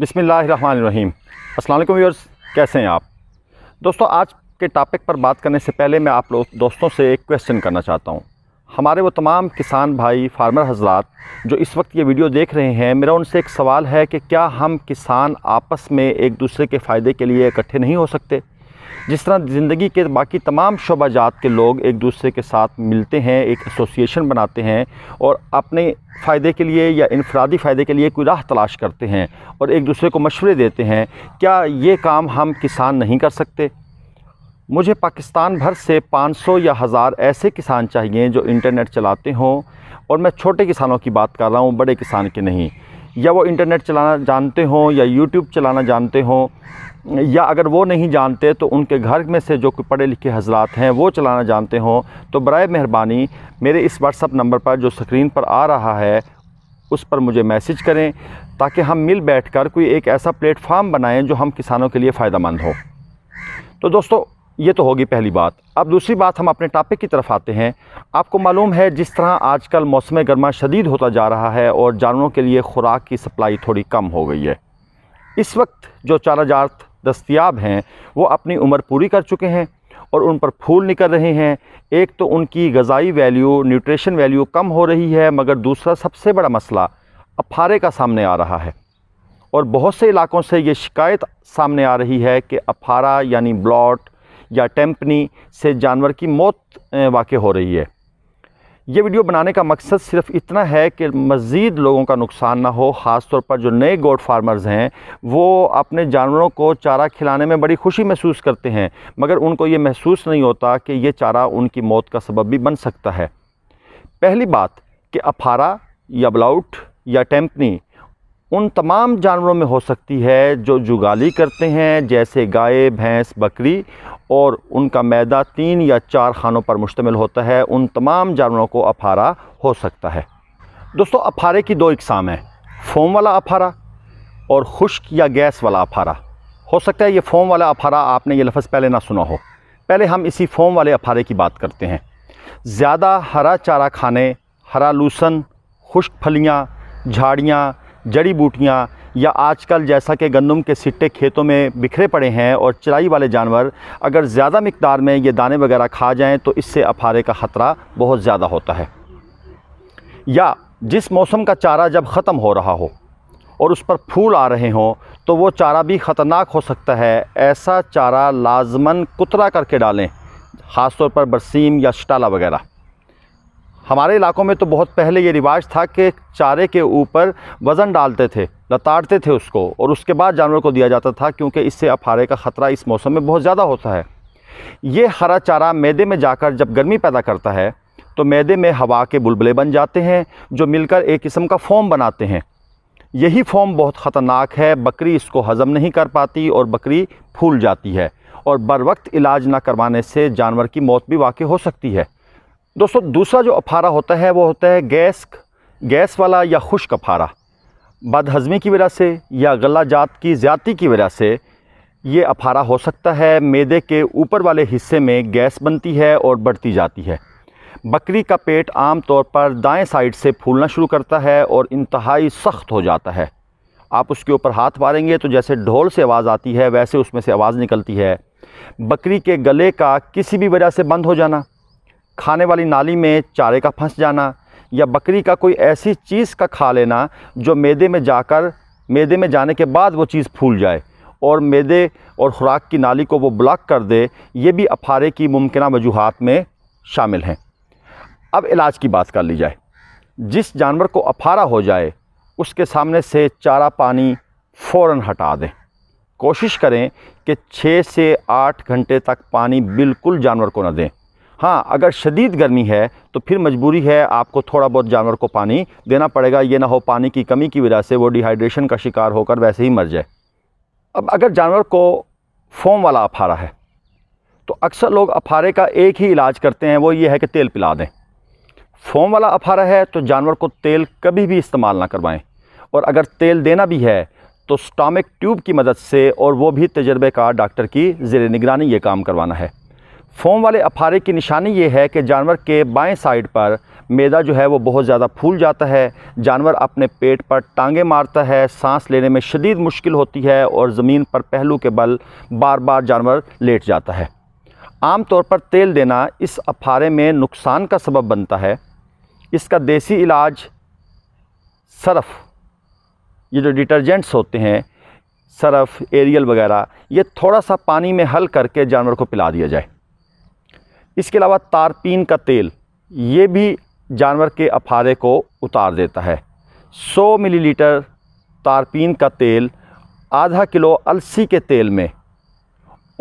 बिसमीम अल्लाम व्यवर्स कैसे हैं आप दोस्तों आज के टॉपिक पर बात करने से पहले मैं आप लोग दोस्तों से एक क्वेश्चन करना चाहता हूँ हमारे वो तमाम किसान भाई फार्मर हजरात जो इस वक्त ये वीडियो देख रहे हैं मेरा उनसे एक सवाल है कि क्या हम किसान आपस में एक दूसरे के फ़ायदे के लिए इकट्ठे नहीं हो सकते जिस तरह ज़िंदगी के बाकी तमाम शोबाजात के लोग एक दूसरे के साथ मिलते हैं एक एसोसिएशन बनाते हैं और अपने फ़ायदे के लिए या इनफरादी फ़ायदे के लिए कोई राह तलाश करते हैं और एक दूसरे को मशवरे देते हैं क्या ये काम हम किसान नहीं कर सकते मुझे पाकिस्तान भर से 500 या हज़ार ऐसे किसान चाहिए जो इंटरनेट चलाते हों और मैं छोटे किसानों की बात कर रहा हूँ बड़े किसान के नहीं या वो इंटरनेट चलाना जानते हों या यूट्यूब चलाना जानते हों या अगर वो नहीं जानते तो उनके घर में से जो पढ़े लिखे हजरात हैं वो चलाना जानते हों तो बर मेहरबानी मेरे इस व्हाट्सअप नंबर पर जो स्क्रीन पर आ रहा है उस पर मुझे मैसेज करें ताकि हम मिल बैठकर कोई एक ऐसा प्लेटफार्म बनाएं जो हम किसानों के लिए फ़ायदा हो तो दोस्तों ये तो होगी पहली बात अब दूसरी बात हम अपने टॉपिक की तरफ आते हैं आपको मालूम है जिस तरह आजकल मौसम गर्मा शदीद होता जा रहा है और जानवरों के लिए खुराक की सप्लाई थोड़ी कम हो गई है इस वक्त जो चारा जात दस्तियाब हैं वो अपनी उम्र पूरी कर चुके हैं और उन पर फूल निकल रहे हैं एक तो उनकी गज़ाई वैल्यू न्यूट्रिशन वैल्यू कम हो रही है मगर दूसरा सबसे बड़ा मसला अफारे का सामने आ रहा है और बहुत से इलाकों से ये शिकायत सामने आ रही है कि अफारा यानी ब्लॉट या टेम्पनी से जानवर की मौत वाक़ हो रही है ये वीडियो बनाने का मकसद सिर्फ इतना है कि मज़ीद लोगों का नुकसान ना हो ख़ास तौर पर जो नए गोड फार्मर्स हैं वो अपने जानवरों को चारा खिलाने में बड़ी खुशी महसूस करते हैं मगर उनको ये महसूस नहीं होता कि ये चारा उनकी मौत का सबब भी बन सकता है पहली बात कि अफारा या ब्लाउट या टेम्पनी उन तमाम जानवरों में हो सकती है जो जुगाली करते हैं जैसे गाय भैंस बकरी और उनका मैदा तीन या चार खानों पर मुश्तमिल होता है उन तमाम जानवरों को अफारा हो सकता है दोस्तों अफारे की दो इकसाम हैं फोम वाला अफारा और खुश्क या गैस वाला अफारा हो सकता है ये फोम वाला अफारा आपने ये लफ्ज़ पहले ना सुना हो पहले हम इसी फोम वाले अफारे की बात करते हैं ज़्यादा हरा चारा खाने हरा लूसन खुश्क फलियाँ झाड़ियाँ जड़ी बूटियाँ या आजकल जैसा कि गंदम के सिट्टे खेतों में बिखरे पड़े हैं और चराई वाले जानवर अगर ज़्यादा मकदार में ये दाने वगैरह खा जाएँ तो इससे अफारे का ख़तरा बहुत ज़्यादा होता है या जिस मौसम का चारा जब ख़त्म हो रहा हो और उस पर फूल आ रहे हों तो वो चारा भी ख़तरनाक हो सकता है ऐसा चारा लाजमन कुतरा करके डालें ख़ासतौर पर बरसीम या शटाला वगैरह हमारे इलाकों में तो बहुत पहले ये रिवाज था कि चारे के ऊपर वज़न डालते थे लताड़ते थे उसको और उसके बाद जानवर को दिया जाता था क्योंकि इससे अफारे का ख़तरा इस मौसम में बहुत ज़्यादा होता है ये हरा चारा मैदे में जाकर जब गर्मी पैदा करता है तो मैदे में हवा के बुलबुले बन जाते हैं जो मिलकर एक किस्म का फॉर्म बनाते हैं यही फॉर्म बहुत ख़तरनाक है बकरी इसको हज़म नहीं कर पाती और बकरी फूल जाती है और बर वक्त इलाज ना करवाने से जानवर की मौत भी वाक़ हो सकती है दोस्तों दूसरा जो अफारा होता है वो होता है गैस गैस वाला या खुश्क अफारा बदहज़मी की वजह से या गला जात की ज़्यादी की वजह से ये अफारा हो सकता है मैदे के ऊपर वाले हिस्से में गैस बनती है और बढ़ती जाती है बकरी का पेट आम तौर पर दाएं साइड से फूलना शुरू करता है और इंतहाई सख्त हो जाता है आप उसके ऊपर हाथ मारेंगे तो जैसे ढोल से आवाज़ आती है वैसे उसमें से आवाज़ निकलती है बकरी के गले का किसी भी वजह से बंद हो जाना खाने वाली नाली में चारे का फंस जाना या बकरी का कोई ऐसी चीज़ का खा लेना जो मैदे में जाकर मैदे में जाने के बाद वो चीज़ फूल जाए और मैदे और खुराक की नाली को वो ब्लॉक कर दे ये भी अफारे की मुमकिन वजूहत में शामिल हैं अब इलाज की बात कर ली जाए जिस जानवर को अफारा हो जाए उसके सामने से चारा पानी फ़ौर हटा दें कोशिश करें कि छः से आठ घंटे तक पानी बिल्कुल जानवर को न दें हाँ अगर शदीद गर्मी है तो फिर मजबूरी है आपको थोड़ा बहुत जानवर को पानी देना पड़ेगा ये ना हो पानी की कमी की वजह से वो डिहाइड्रेशन का शिकार होकर वैसे ही मर जाए अब अगर जानवर को फोम वाला अफारा है तो अक्सर लोग अफारे का एक ही इलाज करते हैं वो ये है कि तेल पिला दें फोम वाला अफारा है तो जानवर को तेल कभी भी इस्तेमाल ना करवाएं और अगर तेल देना भी है तो स्टामिक ट्यूब की मदद से और वो भी तजर्बेकार डॉक्टर की जेर निगरानी ये काम करवाना है फोम वाले अफारे की निशानी ये है कि जानवर के बाएं साइड पर मैदा जो है वो बहुत ज़्यादा फूल जाता है जानवर अपने पेट पर टांगे मारता है सांस लेने में शदीद मुश्किल होती है और ज़मीन पर पहलू के बल बार बार जानवर लेट जाता है आम तौर पर तेल देना इस अफारे में नुकसान का सबब बनता है इसका देसी इलाज सरफ़ ये जो डिटर्जेंट्स होते हैं सरफ़ एरियल वगैरह ये थोड़ा सा पानी में हल करके जानवर को पिला दिया जाए इसके अलावा तारपीन का तेल ये भी जानवर के अफारे को उतार देता है 100 मिलीलीटर तारपीन का तेल आधा किलो अलसी के तेल में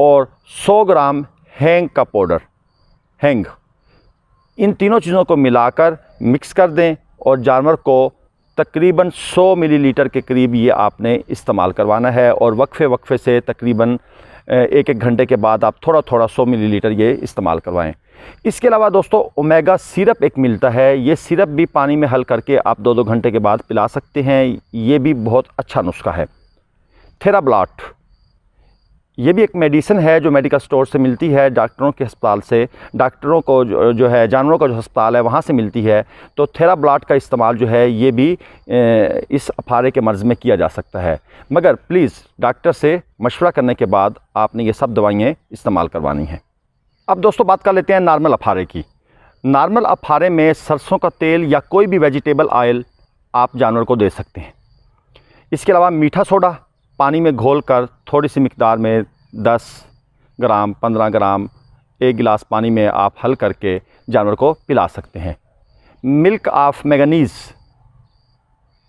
और 100 ग्राम हैंग का पाउडर हैंग इन तीनों चीज़ों को मिलाकर मिक्स कर दें और जानवर को तकरीबन 100 मिलीलीटर के करीब ये आपने इस्तेमाल करवाना है और वक्फ़े वक्फ़े से तकरीबन एक एक घंटे के बाद आप थोड़ा थोड़ा सौ मिलीलीटर ये इस्तेमाल करवाएं इसके अलावा दोस्तों ओमेगा सिरप एक मिलता है ये सिरप भी पानी में हल करके आप दो दो घंटे के बाद पिला सकते हैं ये भी बहुत अच्छा नुस्खा है थेराब्लाट ये भी एक मेडिसिन है जो मेडिकल स्टोर से मिलती है डॉक्टरों के अस्पताल से डॉक्टरों को जो, है जानवरों का जो अस्पताल है वहाँ से मिलती है तो थेरा ब्लाट का इस्तेमाल जो है ये भी इस अफारे के मर्ज़ में किया जा सकता है मगर प्लीज़ डॉक्टर से मशवरा करने के बाद आपने ये सब दवाइयाँ इस्तेमाल करवानी हैं अब दोस्तों बात कर लेते हैं नॉर्मल अफारे की नॉर्मल अफारे में सरसों का तेल या कोई भी वेजिटेबल आयल आप जानवर को दे सकते हैं इसके अलावा मीठा सोडा पानी में घोल कर थोड़ी सी मकदार में 10 ग्राम 15 ग्राम एक गिलास पानी में आप हल करके जानवर को पिला सकते हैं मिल्क ऑफ मैगनीज़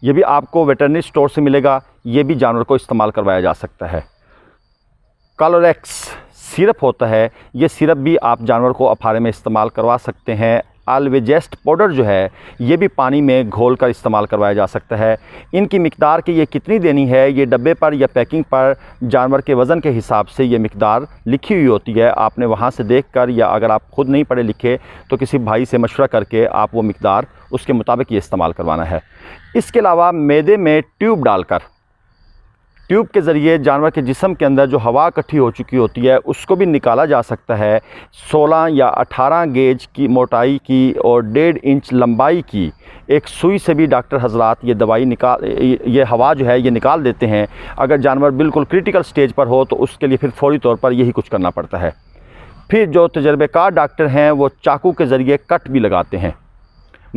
ये भी आपको वेटरनरी स्टोर से मिलेगा ये भी जानवर को इस्तेमाल करवाया जा सकता है कलोरेक्स सिरप होता है ये सिरप भी आप जानवर को अफारे में इस्तेमाल करवा सकते हैं आलवेजेस्ट पाउडर जो है ये भी पानी में घोल कर इस्तेमाल करवाया जा सकता है इनकी मकदार की ये कितनी देनी है ये डब्बे पर या पैकिंग पर जानवर के वज़न के हिसाब से ये मकदार लिखी हुई होती है आपने वहाँ से देख कर या अगर आप ख़ुद नहीं पढ़े लिखे तो किसी भाई से मशवरा करके आप वो मकदार उसके मुताबिक ये इस्तेमाल करवाना है इसके अलावा मैदे में ट्यूब डालकर ट्यूब के ज़रिए जानवर के जिसम के अंदर जो हवा इकट्ठी हो चुकी होती है उसको भी निकाला जा सकता है 16 या 18 गेज की मोटाई की और डेढ़ इंच लंबाई की एक सुई से भी डॉक्टर हजरात ये दवाई निकाल ये हवा जो है ये निकाल देते हैं अगर जानवर बिल्कुल क्रिटिकल स्टेज पर हो तो उसके लिए फिर फौरी तौर पर यही कुछ करना पड़ता है फिर जो तजर्बेकार डॉक्टर हैं वो चाकू के ज़रिए कट भी लगाते हैं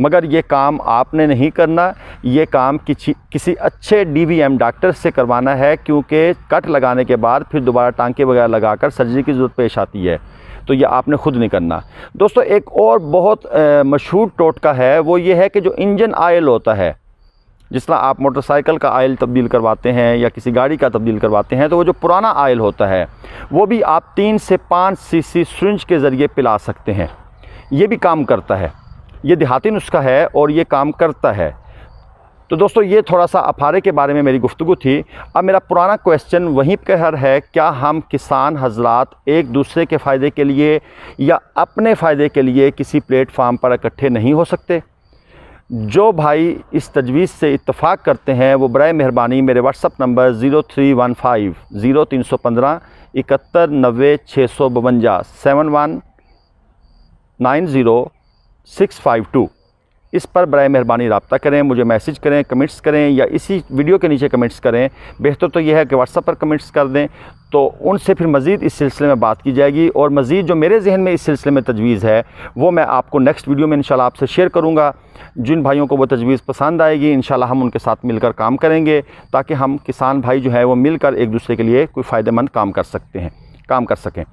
मगर ये काम आपने नहीं करना ये काम किसी किसी अच्छे डीवीएम डॉक्टर से करवाना है क्योंकि कट लगाने के बाद फिर दोबारा टांके वगैरह लगाकर सर्जरी की ज़रूरत पेश आती है तो ये आपने ख़ुद नहीं करना दोस्तों एक और बहुत मशहूर टोटका है वो ये है कि जो इंजन आयल होता है जिस तरह आप मोटरसाइकिल का आयल तब्दील करवाते हैं या किसी गाड़ी का तब्दील करवाते हैं तो वो जो पुराना आयल होता है वो भी आप तीन से पाँच सीसी सी के ज़रिए पिला सकते हैं ये भी काम करता है ये देहाती नुस्खा है और ये काम करता है तो दोस्तों ये थोड़ा सा अफारे के बारे में मेरी गुफ्तु थी अब मेरा पुराना क्वेश्चन वहीं पर हर है क्या हम किसान हजरात एक दूसरे के फ़ायदे के लिए या अपने फ़ायदे के लिए किसी प्लेटफार्म पर इकट्ठे नहीं हो सकते जो भाई इस तजवीज़ से इतफ़ाक़ करते हैं वो बर मेहरबानी मेरे WhatsApp number zero three one five zero तीन सौ पंद्रह इकहत्तर नबे छः सौ बवंजा seven one nine zero six five two इस पर बर मेहरबानी रबता करें मुझे मैसेज करें कमेंट्स करें या इसी वीडियो के नीचे कमेंट्स करें बेहतर तो यह है कि व्हाट्सअप पर कमेंट्स कर दें तो उनसे फिर मज़ीद इस सिलसिले में बात की जाएगी और मज़ीद जो मेरे जहन में इस सिलसिले में तजवीज़ है वो मैं आपको नेक्स्ट वीडियो में इनशाला आपसे शेयर करूँगा जिन भाइयों को वो तजवीज़ पसंद आएगी इन हम उनके साथ मिलकर काम करेंगे ताकि हम किसान भाई जो है वो मिलकर एक दूसरे के लिए कोई फ़ायदेमंद काम कर सकते हैं काम कर सकें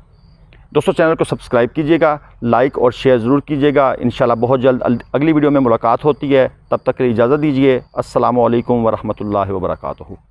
दोस्तों चैनल को सब्सक्राइब कीजिएगा लाइक और शेयर ज़रूर कीजिएगा इन बहुत जल्द अगली वीडियो में मुलाकात होती है तब तक के लिए इजाज़त दीजिए असल वरहमल वर्का